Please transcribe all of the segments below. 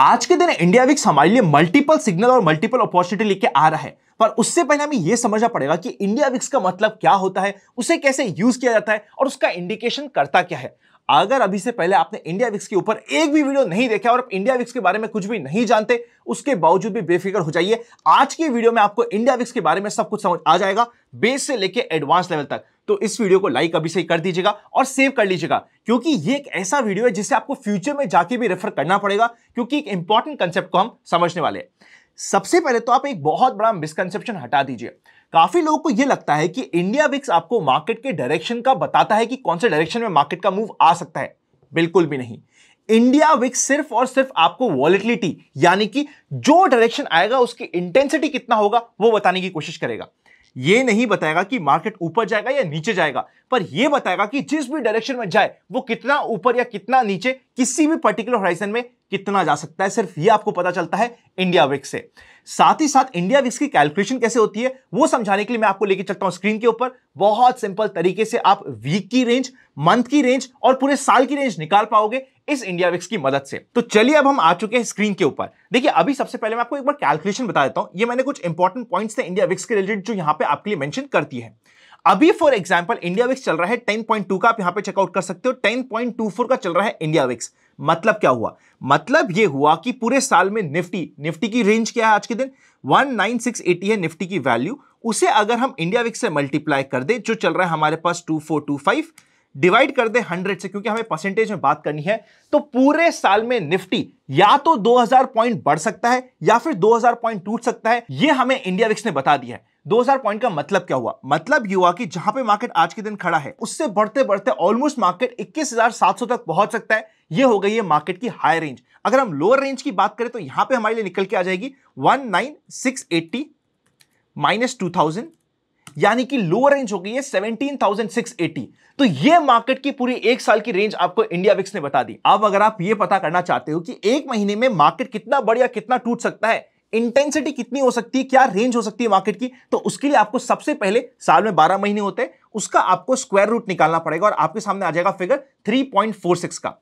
आज के दिन इंडिया विक्स हमारे लिए मल्टीपल सिग्नल और मल्टीपल अपॉर्चुनिटी लेके आ रहा है पर उससे पहले हमें यह समझना पड़ेगा कि इंडिया विक्स का मतलब क्या होता है उसे कैसे यूज किया जाता है और उसका इंडिकेशन करता क्या है अगर अभी से पहले आपने इंडिया विक्स के ऊपर एक भी वीडियो नहीं देखा और आप इंडिया विक्स के बारे में कुछ भी नहीं जानते उसके बावजूद भी बेफिक्र हो जाइए आज की वीडियो में आपको इंडिया विक्स के बारे में सब कुछ समझ आ जाएगा बेस से लेकर एडवांस लेवल तक तो इस वीडियो को लाइक अभी से कर दीजिएगा और सेव कर लीजिएगा क्योंकि ये एक ऐसा वीडियो है जिसे आपको फ्यूचर में जाके भी रेफर करना पड़ेगा क्योंकि एक इंपॉर्टेंट कंसेप्ट को हम समझने वाले हैं सबसे पहले तो आप एक बहुत बड़ा मिसकंसेप्शन हटा दीजिए काफी लोगों को यह लगता है कि इंडिया विक्स आपको मार्केट के डायरेक्शन का बताता है कि कौन से डायरेक्शन में मार्केट का मूव आ सकता है बिल्कुल भी नहीं इंडिया विक्स सिर्फ और सिर्फ आपको वॉलिटिलिटी यानी कि जो डायरेक्शन आएगा उसकी इंटेंसिटी कितना होगा वो बताने की कोशिश करेगा ये नहीं बताएगा कि मार्केट ऊपर जाएगा या नीचे जाएगा पर यह बताएगा कि जिस भी डायरेक्शन में जाए वो कितना ऊपर या कितना नीचे किसी भी पर्टिकुलर हॉराइजन में कितना जा सकता है सिर्फ ये आपको पता चलता है इंडिया विक्स से साथ ही साथ इंडिया विक्स की कैलकुलेशन कैसे होती है वो समझाने के लिए मैं आपको लेके चलता हूं स्क्रीन के ऊपर बहुत सिंपल तरीके से आप वीक की रेंज मंथ की रेंज और पूरे साल की रेंज निकाल पाओगे इस इंडिया विक्स की मदद से तो चलिए अब हम आ चुके हैं स्क्रीन के ऊपर देखिए अभी सबसे पहले मैं आपको एक बार कैलकुलेशन बता देता हूं ये मैंने कुछ इंपॉर्टेंट पॉइंट्स थे इंडिया विक्स के रिलेटेड जो यहां पे आपके लिए मेंशन करती है अभी फॉर एग्जांपल इंडिया विक्स चल रहा है 10.2 का आप यहां पे चेकआउट कर सकते हो 10.24 का चल रहा है इंडिया विक्स मतलब क्या हुआ मतलब ये हुआ कि पूरे साल में निफ्टी निफ्टी की रेंज क्या है आज के दिन 19680 है निफ्टी की वैल्यू उसे अगर हम इंडिया विक्स से मल्टीप्लाई कर दें जो चल रहा है हमारे पास 2425 डिवाइड कर दे हंड्रेड से क्योंकि हमें परसेंटेज में बात करनी है तो पूरे साल में निफ्टी या तो 2000 पॉइंट बढ़ सकता है या फिर 2000 पॉइंट टूट सकता है ये हमें इंडिया विक्स ने बता दिया है 2000 पॉइंट का मतलब क्या हुआ मतलब ये हुआ कि जहां पे मार्केट आज के दिन खड़ा है उससे बढ़ते बढ़ते ऑलमोस्ट मार्केट इक्कीस तक पहुंच सकता है ये हो गई है मार्केट की हाई रेंज अगर हम लोअर रेंज की बात करें तो यहां पे हमारे लिए निकल के आ जाएगी one nine six eighty minus two thousand यानी कि लोअर रेंज हो गई है सेवनटीन थाउजेंड सिक्स एटी तो ये मार्केट की पूरी एक साल की रेंज आपको इंडिया विक्स ने बता दी अब अगर आप ये पता करना चाहते हो कि एक महीने में मार्केट कितना बढ़िया कितना टूट सकता है इंटेंसिटी कितनी हो सकती है क्या रेंज हो सकती है मार्केट की तो उसके लिए आपको सबसे पहले साल में 12 महीने होते हैं उसका आपको स्क्वायर रूट निकालना पड़ेगा और आपके सामने आ जाएगा फिगर 3.46 का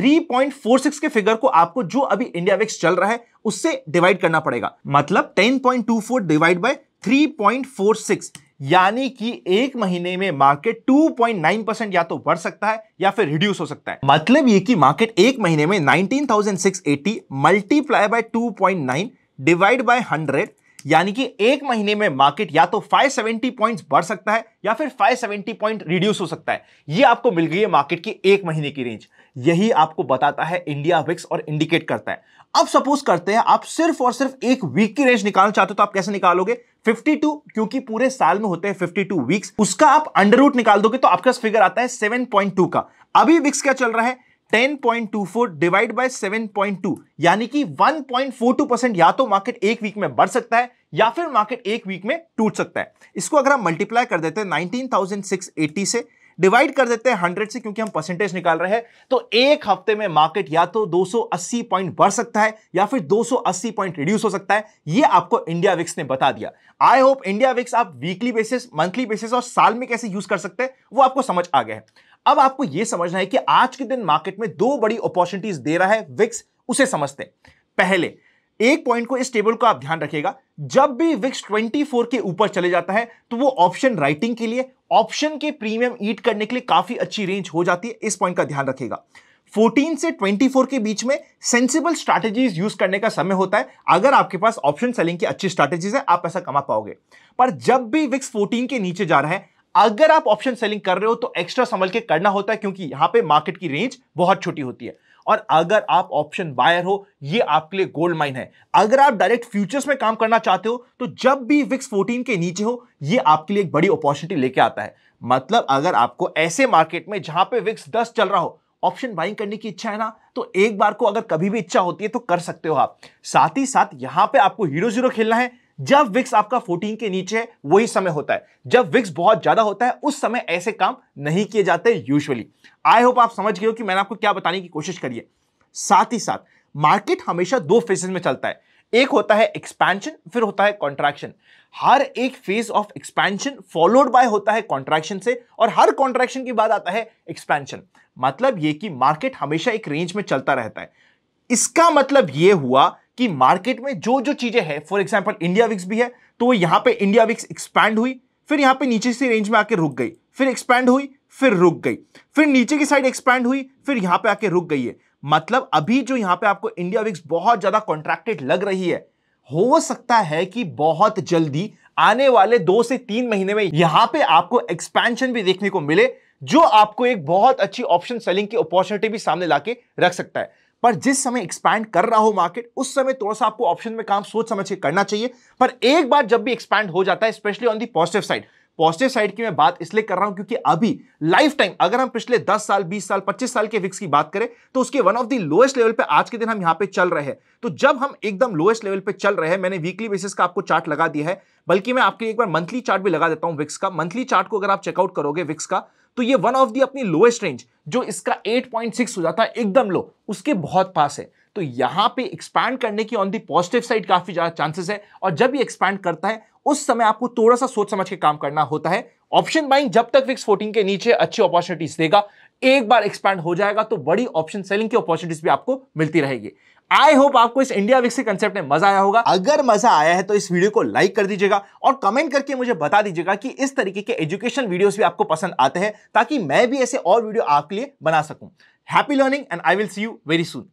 3.46 के फिगर को आपको जो अभी इंडिया वेक्स चल रहा है उससे डिवाइड करना पड़ेगा मतलब 10.24 डिवाइड बाय 3.46 यानी कि एक महीने में मार्केट 2.9 परसेंट या तो बढ़ सकता है या फिर रिड्यूस हो सकता है मतलब ये कि मार्केट एक महीने में 19,680 मल्टीप्लाई बाय 2.9 डिवाइड बाय 100 यानी कि एक महीने में मार्केट या तो 570 पॉइंट्स बढ़ सकता है या फिर 570 पॉइंट रिड्यूस हो सकता है ये आपको मिल गई है मार्केट की एक महीने की रेंज यही आपको बताता है इंडिया विक्स और इंडिकेट करता है अब सपोज करते हैं आप सिर्फ और सिर्फ एक वीक की रेंज निकालना चाहते हो तो आप कैसे निकालोगे 52 क्योंकि पूरे साल में होते हैं 52 वीक्स उसका आप अंडर रूट निकाल दोगे तो आपका फिगर आता है 7.2 का अभी विक्स क्या चल रहा है 10.24 डिवाइड बाय 7.2 यानी कि 1.42 परसेंट या तो मार्केट एक वीक में बढ़ सकता है या फिर मार्केट एक वीक में टूट सकता है इसको अगर हम मल्टीप्लाई कर देते हैं 19,680 से डिवाइड कर देते हैं 100 से क्योंकि हम परसेंटेज निकाल रहे हैं तो एक हफ्ते में मार्केट या तो 280 पॉइंट बढ़ सकता है या फिर 280 पॉइंट रिड्यूस हो सकता है ये आपको इंडिया विक्स ने बता दिया आई होप इंडिया विक्स आप वीकली बेसिस मंथली बेसिस और साल में कैसे यूज कर सकते हैं वो आपको समझ आ गया है अब आपको यह समझना है कि आज के दिन मार्केट में दो बड़ी अपॉर्चुनिटीज दे रहा है विक्स उसे समझते हैं पहले एक पॉइंट को इस टेबल को आप ध्यान रखिएगा जब भी विक्स 24 के ऊपर चले जाता है तो वो ऑप्शन राइटिंग के लिए ऑप्शन के प्रीमियम ईट करने के लिए काफी अच्छी रेंज हो जाती है इस पॉइंट का ध्यान रखिएगा 14 से 24 के बीच में सेंसिबल स्ट्रैटेजीज यूज करने का समय होता है अगर आपके पास ऑप्शन सेलिंग की अच्छी स्ट्रैटेजीज है आप पैसा कमा पाओगे पर जब भी विक्स 14 के नीचे जा रहा है अगर आप ऑप्शन सेलिंग कर रहे हो तो एक्स्ट्रा संभल के करना होता है क्योंकि यहां पे मार्केट की रेंज बहुत छोटी होती है और अगर आप ऑप्शन बायर हो ये आपके लिए गोल्ड माइन है अगर आप डायरेक्ट फ्यूचर्स में काम करना चाहते हो तो जब भी विक्स 14 के नीचे हो ये आपके लिए एक बड़ी अपॉर्चुनिटी लेके आता है मतलब अगर आपको ऐसे मार्केट में जहां पे विक्स 10 चल रहा हो ऑप्शन बाइंग करने की इच्छा है ना तो एक बार को अगर कभी भी इच्छा होती है तो कर सकते हो आप साथ ही साथ यहां पे आपको हीरो जीरो खेलना है जब विक्स आपका 14 के नीचे वही समय होता है जब विक्स बहुत ज्यादा होता है उस समय ऐसे काम नहीं किए जाते यूजुअली आई होप आप समझ गए हो कि मैंने आपको क्या बताने की कोशिश करी है साथ ही साथ मार्केट हमेशा दो फेजेस में चलता है एक होता है एक्सपेंशन फिर होता है कॉन्ट्रैक्शन हर एक phase of expansion followed by होता है कॉन्ट्रैक्शन से और हर कॉन्ट्रैक्शन के बाद आता है एक्सपेंशन मतलब ये कि मार्केट हमेशा एक रेंज में चलता रहता है इसका मतलब ये हुआ कि मार्केट में जो जो चीजें हैं फॉर एग्जाम्पल इंडिया विक्स भी है तो वो यहां पे इंडिया विक्स एक्सपैंड हुई फिर यहां पे नीचे से रेंज में आके रुक गई फिर एक्सपैंड हुई फिर रुक गई फिर नीचे की साइड एक्सपैंड हुई फिर यहां पे आके रुक गई है मतलब अभी जो यहां पे आपको इंडिया विक्स बहुत ज्यादा कॉन्ट्रैक्टेड लग रही है हो सकता है कि बहुत जल्दी आने वाले दो से तीन महीने में यहां पे आपको एक्सपेंशन भी देखने को मिले जो आपको एक बहुत अच्छी ऑप्शन सेलिंग की अपॉर्चुनिटी भी सामने लाके रख सकता है पर जिस समय एक्सपैंड कर रहा हो मार्केट उस समय थोड़ा सा आपको ऑप्शन में काम सोच समझ के करना चाहिए पर एक बार जब भी एक्सपैंड हो जाता है specially on the positive side positive side की मैं बात इसलिए कर रहा हूं क्योंकि अभी लाइफ टाइम अगर हम पिछले 10 साल 20 साल 25 साल के विक्स की बात करें तो उसके one of the lowest level पे आज के दिन हम यहां पे चल रहे हैं तो जब हम एकदम लोएस्ट लेवल पे चल रहे हैं मैंने वीकली बेसिस का आपको चार्ट लगा दिया है बल्कि मैं आपके एक बार मंथली चार्ट भी लगा देता हूं विक्स का मंथली चार्ट को अगर आप चेकआउट करोगे विक्स का तो ये वन ऑफ दी अपनी लोएस्ट रेंज जो इसका 8.6 हो जाता है एकदम लो उसके बहुत पास है तो यहां पे एक्सपैंड करने की ऑन दी पॉजिटिव साइड काफी ज्यादा चांसेस है और जब ये एक्सपैंड करता है उस समय आपको थोड़ा सा सोच समझ के काम करना होता है ऑप्शन बाइंग जब तक विक्स 14 के नीचे अच्छी अपॉर्चुनिटीज देगा एक बार एक्सपैंड हो जाएगा तो बड़ी ऑप्शन सेलिंग की अपॉर्चुनिटीज भी आपको मिलती रहेगी आई होप आपको इस इंडिया विकसित कंसेप्ट में मजा आया होगा अगर मजा आया है तो इस वीडियो को लाइक कर दीजिएगा और कमेंट करके मुझे बता दीजिएगा कि इस तरीके के एजुकेशन वीडियोस भी आपको पसंद आते हैं ताकि मैं भी ऐसे और वीडियो आपके लिए बना सकूं happy learning and I will see you very soon